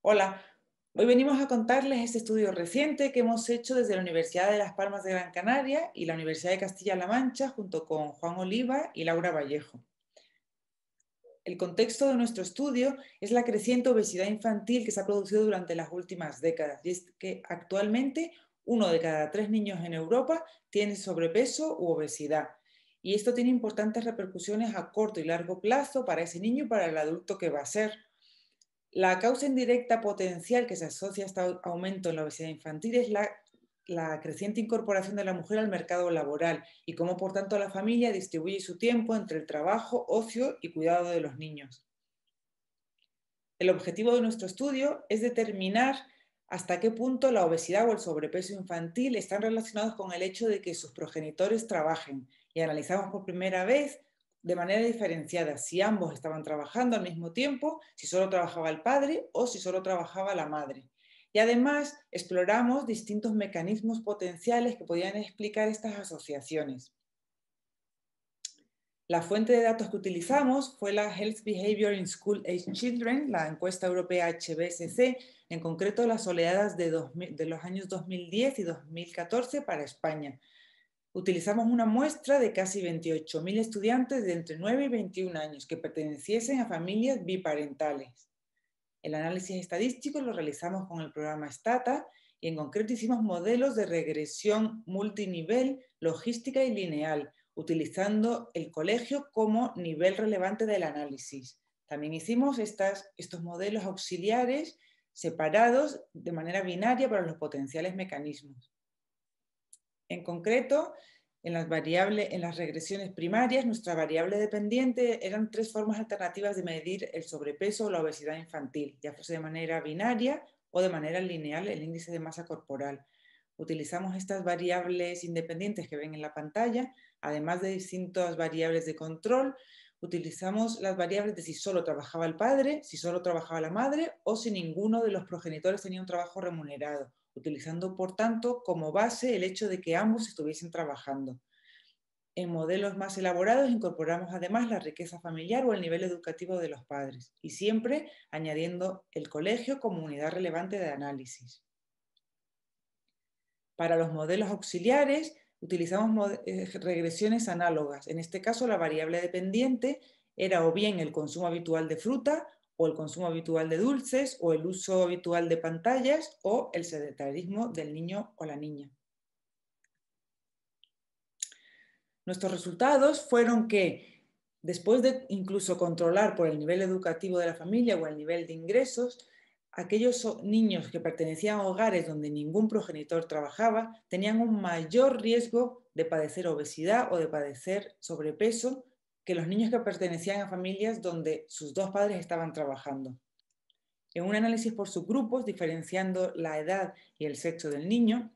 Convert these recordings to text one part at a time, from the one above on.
Hola, hoy venimos a contarles este estudio reciente que hemos hecho desde la Universidad de Las Palmas de Gran Canaria y la Universidad de Castilla-La Mancha junto con Juan Oliva y Laura Vallejo. El contexto de nuestro estudio es la creciente obesidad infantil que se ha producido durante las últimas décadas y es que actualmente uno de cada tres niños en Europa tiene sobrepeso u obesidad. Y esto tiene importantes repercusiones a corto y largo plazo para ese niño y para el adulto que va a ser. La causa indirecta potencial que se asocia a este aumento en la obesidad infantil es la, creciente incorporación de la mujer al mercado laboral y cómo, por tanto, la familia distribuye su tiempo entre el trabajo, ocio y cuidado de los niños. El objetivo de nuestro estudio es determinar hasta qué punto la obesidad o el sobrepeso infantil están relacionados con el hecho de que sus progenitores trabajen y analizamos por primera vez de manera diferenciada si ambos estaban trabajando al mismo tiempo, si solo trabajaba el padre o si solo trabajaba la madre. Y además exploramos distintos mecanismos potenciales que podían explicar estas asociaciones. La fuente de datos que utilizamos fue la Health Behavior in School Age Children, la encuesta europea HBSC, en concreto las oleadas de, de los años 2010 y 2014 para España utilizamos una muestra de casi 28.000 estudiantes de entre 9 y 21 años que perteneciesen a familias biparentales. El análisis estadístico lo realizamos con el programa STATA y en concreto hicimos modelos de regresión multinivel, logística y lineal, utilizando el colegio como nivel relevante del análisis. También hicimos estos modelos auxiliares separados de manera binaria para los potenciales mecanismos. En concreto, en las, en las regresiones primarias, nuestra variable dependiente eran tres formas alternativas de medir el sobrepeso o la obesidad infantil, ya fuese de manera binaria o de manera lineal el índice de masa corporal. Utilizamos estas variables independientes que ven en la pantalla, además de distintas variables de control, utilizamos las variables de si solo trabajaba el padre, si solo trabajaba la madre o si ninguno de los progenitores tenía un trabajo remunerado utilizando por tanto como base el hecho de que ambos estuviesen trabajando. En modelos más elaborados incorporamos además la riqueza familiar o el nivel educativo de los padres y siempre añadiendo el colegio como unidad relevante de análisis. Para los modelos auxiliares utilizamos eh, regresiones análogas. En este caso la variable dependiente era o bien el consumo habitual de fruta o el consumo habitual de dulces o el uso habitual de pantallas o el sedentarismo del niño o la niña. Nuestros resultados fueron que después de incluso controlar por el nivel educativo de la familia o el nivel de ingresos, aquellos niños que pertenecían a hogares donde ningún progenitor trabajaba tenían un mayor riesgo de padecer obesidad o de padecer sobrepeso que los niños que pertenecían a familias donde sus dos padres estaban trabajando. En un análisis por subgrupos, diferenciando la edad y el sexo del niño,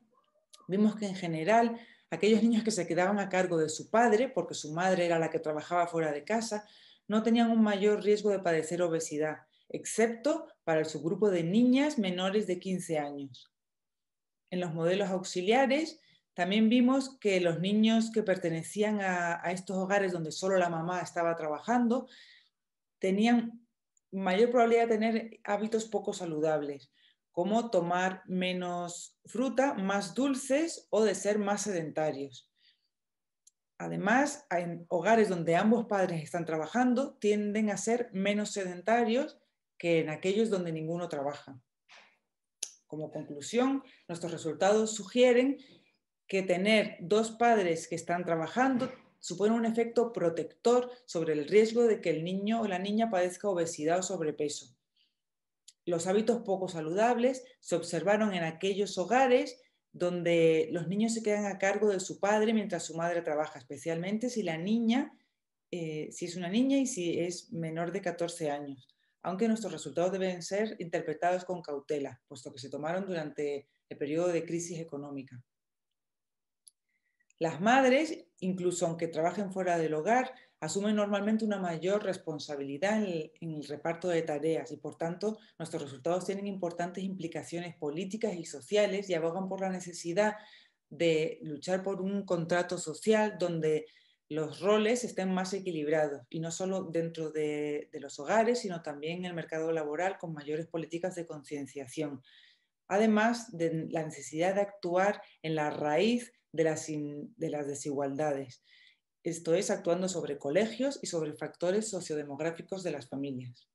vimos que en general aquellos niños que se quedaban a cargo de su padre, porque su madre era la que trabajaba fuera de casa, no tenían un mayor riesgo de padecer obesidad, excepto para el subgrupo de niñas menores de 15 años. En los modelos auxiliares, también vimos que los niños que pertenecían a, estos hogares donde solo la mamá estaba trabajando tenían mayor probabilidad de tener hábitos poco saludables, como tomar menos fruta, más dulces o de ser más sedentarios. Además, en hogares donde ambos padres están trabajando, tienden a ser menos sedentarios que en aquellos donde ninguno trabaja. Como conclusión, nuestros resultados sugieren que tener dos padres que están trabajando supone un efecto protector sobre el riesgo de que el niño o la niña padezca obesidad o sobrepeso. Los hábitos poco saludables se observaron en aquellos hogares donde los niños se quedan a cargo de su padre mientras su madre trabaja, especialmente si la niña, eh, si es una niña y si es menor de 14 años, aunque nuestros resultados deben ser interpretados con cautela, puesto que se tomaron durante el periodo de crisis económica. Las madres, incluso aunque trabajen fuera del hogar, asumen normalmente una mayor responsabilidad en el, reparto de tareas y por tanto nuestros resultados tienen importantes implicaciones políticas y sociales y abogan por la necesidad de luchar por un contrato social donde los roles estén más equilibrados y no solo dentro de, de los hogares, sino también en el mercado laboral con mayores políticas de concienciación. Además de la necesidad de actuar en la raíz de las, desigualdades. Esto es actuando sobre colegios y sobre factores sociodemográficos de las familias.